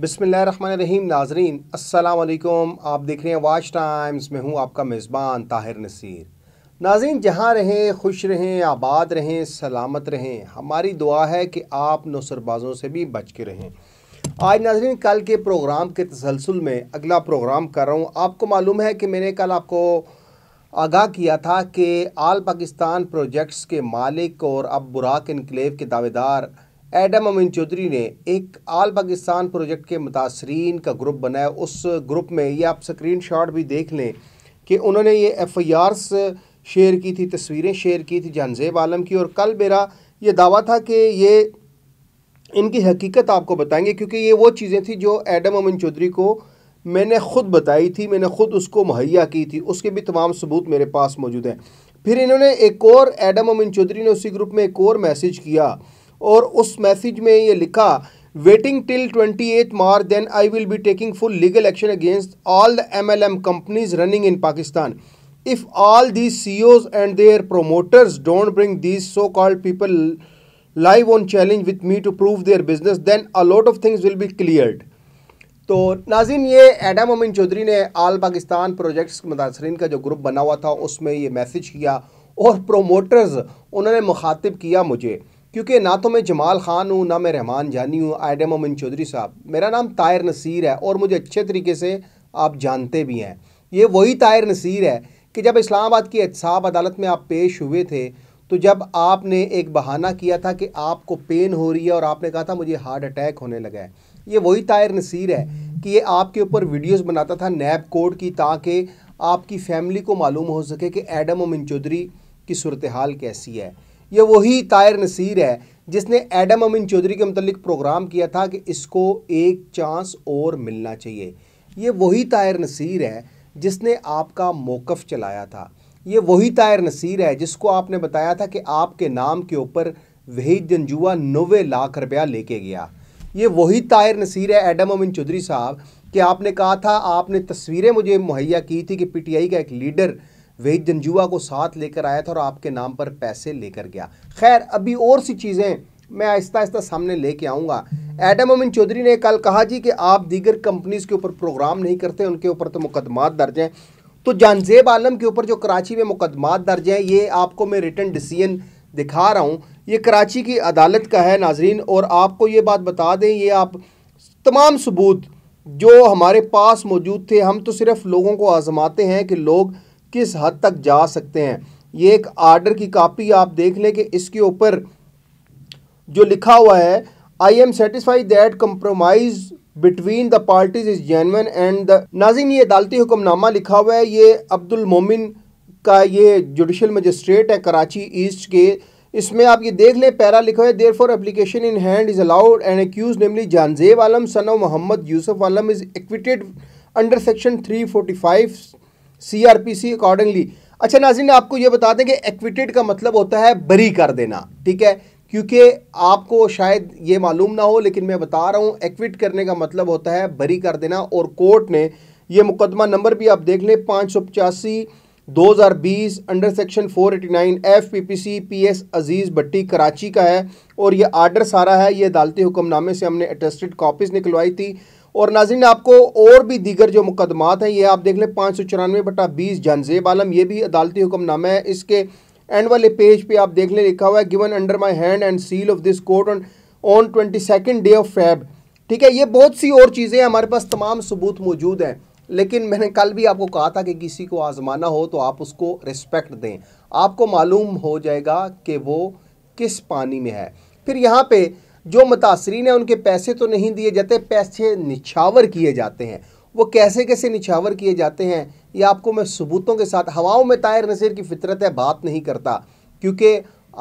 बिसमीम नाजरीन असलकुम आप देख रहे हैं वाच टाइम्स में हूँ आपका मेज़बान ताहिर नसीर नाजरीन जहाँ रहें खुश रहें आबाद रहें सलामत रहें हमारी दुआ है कि आप नौसरबाजों से भी बच के रहें आज नाजरीन कल के प्रोग्राम के तसलसल में अगला प्रोग्राम कर रहा हूँ आपको मालूम है कि मैंने कल आपको आगाह किया था कि आल पाकिस्तान प्रोजेक्ट्स के मालिक और अब बुराक इनकलेव के दावेदार एडम अमीन चौधरी ने एक आल पाकिस्तान प्रोजेक्ट के मुतासरीन का ग्रुप बनाया उस ग्रुप में ये आप स्क्रीन शॉट भी देख लें कि उन्होंने ये एफ आई आर्स शेयर की थी तस्वीरें शेयर की थी जानजेब आलम की और कल मेरा ये दावा था कि ये इनकी हकीकत आपको बताएंगे क्योंकि ये वो चीज़ें थी जो एडम अमिन चौधरी को मैंने ख़ुद बताई थी मैंने ख़ुद उसको मुहैया की थी उसके भी तमाम सबूत मेरे पास मौजूद हैं फिर इन्होंने एक और एडम अमिन चौधरी ने उसी ग्रुप में एक और मैसेज किया और उस मैसेज में ये लिखा waiting till twenty eighth March then I will be taking full legal action against all the M L M companies running in Pakistan if all these CEOs and their promoters don't bring these so called people live on challenge with me to prove their business then a lot of things will be cleared तो नाजिन ये Adam अमीन चौधरी ने आल Pakistan projects के मुतासरीन का जो group बना हुआ था उसमें ये मैसेज किया और प्रोमोटर्स उन्होंने मुखातिब किया मुझे क्योंकि ना तो मैं जमाल ख़ान हूँ ना मैं रहमान जानी हूँ आइडम अमिन चौधरी साहब मेरा नाम तायर नसीर है और मुझे अच्छे तरीके से आप जानते भी हैं ये वही तायर नसीर है कि जब इस्लामाबाद की एहसाब अदालत में आप पेश हुए थे तो जब आपने एक बहाना किया था कि आपको पेन हो रही है और आपने कहा था मुझे हार्ट अटैक होने लगा है ये वही तायर नसीर है कि ये आपके ऊपर वीडियोस बनाता था नैब कोड की ताकि आपकी फैमिली को मालूम हो सके कि एडम अमिन चौधरी की सूरत हाल कैसी है ये वही तायर नसीर है जिसने एडम अमीन चौधरी के मतलब प्रोग्राम किया था कि इसको एक चांस और मिलना चाहिए ये वही तायर नसीर है जिसने आपका मौक़ चलाया था ये वही तायर नसीर है जिसको आपने बताया था कि आपके नाम के ऊपर वहीद जंजुआ नबे लाख रुपया लेके गया ये वही तायर नसीर है एडम अमिन चौधरी साहब कि आपने कहा था आपने तस्वीरें मुझे मुहैया की थी कि पीटीआई का एक लीडर वेद जंजुआ को साथ लेकर आया था और आपके नाम पर पैसे लेकर गया खैर अभी और सी चीज़ें मैं आहिस्ता आहिस्ता सामने लेके आऊँगा एडम अमिन चौधरी ने कल कहा जी कि आप दीगर कंपनीज़ के ऊपर प्रोग्राम नहीं करते उनके ऊपर तो मुकदमा दर्ज हैं तो जानजेब आलम के ऊपर जो कराची में मुकदमा दर्ज हैं ये आपको मैं रिटर्न डिसीजन दिखा रहा हूँ ये कराची की अदालत का है नाजरीन और आपको ये बात बता दें ये आप तमाम सबूत जो हमारे पास मौजूद थे हम तो सिर्फ लोगों को आजमाते हैं कि लोग किस हद तक जा सकते हैं ये एक आर्डर की कापी आप देख लें कि इसके ऊपर जो लिखा हुआ है I am satisfied that compromise between the parties is genuine and the नाजिन ये अदालती हुक्मनामा लिखा हुआ है ये अब्दुल मोमिन का ये जुडिशल मजिस्ट्रेट है कराची ईस्ट के इसमें आप ये देख लें पैरा लिखा हुआ है therefore application in hand is allowed and accused namely Jahanzeb Alam son of Mohammad Yusuf Alam is acquitted under section three forty five CRPC accordingly अच्छा नाजिन आपको ये बता दें कि एक्विटेड का मतलब होता है बरी कर देना ठीक है क्योंकि आपको शायद ये मालूम ना हो लेकिन मैं बता रहा हूँ एक्विट करने का मतलब होता है बरी कर देना और कोर्ट ने ये मुकदमा नंबर भी आप देख लें पाँच सौ पचासी दो हज़ार बीस under section four eighty nine F P P C P S Aziz Bhatti Karachi का है और ये आर्डर सारा है ये अदालती हुक्मनामे से हमने अटेस्टेड कॉपीज़ निकलवाई थी और नाजिन आपको और भी दीगर जो मुकदमात हैं ये आप देख लें पाँच सौ चौरानवे बटा बीस जानजेब आलम ये भी अदालती हुक्मनामा है इसके एंड वाले पेज पे आप देख लें लिखा हुआ है given under my hand and seal of this court on on twenty second day of Feb ठीक है ये बहुत सी और चीज़ें हमारे पास तमाम सबूत मौजूद हैं लेकिन मैंने कल भी आपको कहा था कि किसी को आज़माना हो तो आप उसको रिस्पेक्ट दें आपको मालूम हो जाएगा कि वो किस पानी में है फिर यहाँ पे जो मुतासरीन है उनके पैसे तो नहीं दिए जाते पैसे निछावर किए जाते हैं वो कैसे कैसे निछावर किए जाते हैं ये आपको मैं सबूतों के साथ हवाओं में तायर नसीर की फितरत है बात नहीं करता क्योंकि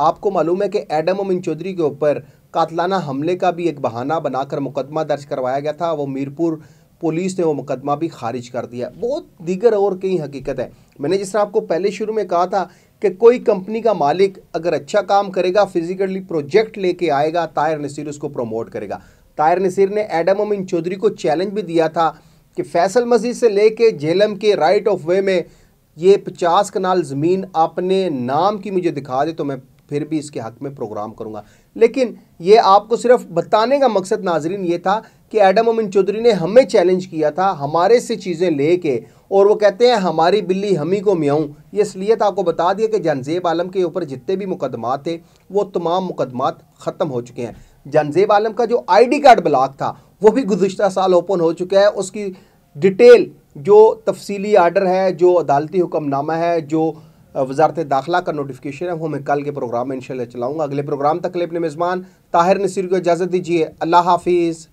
आपको मालूम है कि एडम अमिन चौधरी के ऊपर कातलाना हमले का भी एक बहाना बनाकर मुकदमा दर्ज करवाया गया था वो मीरपुर पुलिस ने वो मुकदमा भी खारिज कर दिया बहुत दीगर और कई हकीकत है मैंने जिस तरह आपको पहले शुरू में कहा था कि कोई कंपनी का मालिक अगर अच्छा काम करेगा फिजिकली प्रोजेक्ट लेके आएगा तायर नसीर उसको प्रमोट करेगा तायर नसीर ने एडम अमीन चौधरी को चैलेंज भी दिया था कि फैसल मस्जिद से लेके झेलम के राइट ऑफ वे में ये पचास कनाल ज़मीन अपने नाम की मुझे दिखा दे तो मैं फिर भी इसके हक में प्रोग्राम करूँगा लेकिन ये आपको सिर्फ बताने का मकसद नाजरीन ये था कि एडम अमिन चौधरी ने हमें चैलेंज किया था हमारे से चीज़ें ले और वो कहते हैं हमारी बिल्ली हम ही को म्याऊँ ये इसलिए तो आपको बता दिया कि जनजेब आलम के ऊपर जितने भी मुकदमा थे वो तमाम मुकदमात ख़त्म हो चुके हैं जनजेब आलम का जो डी कार्ड ब्लाक था वो भी गुजशत साल ओपन हो चुका है उसकी डिटेल जो तफसीली आर्डर है जो अदालती हुक्मनामा है जो वजारत दाखिला का नोटिफिकेशन है वो मैं कल के प्रोग्राम में इनशाला चलाऊँगा अगले प्रोग्राम तक अपने मेज़बान ताहिर नसीर को इजाज़त दीजिए अल्लाह हाफिज़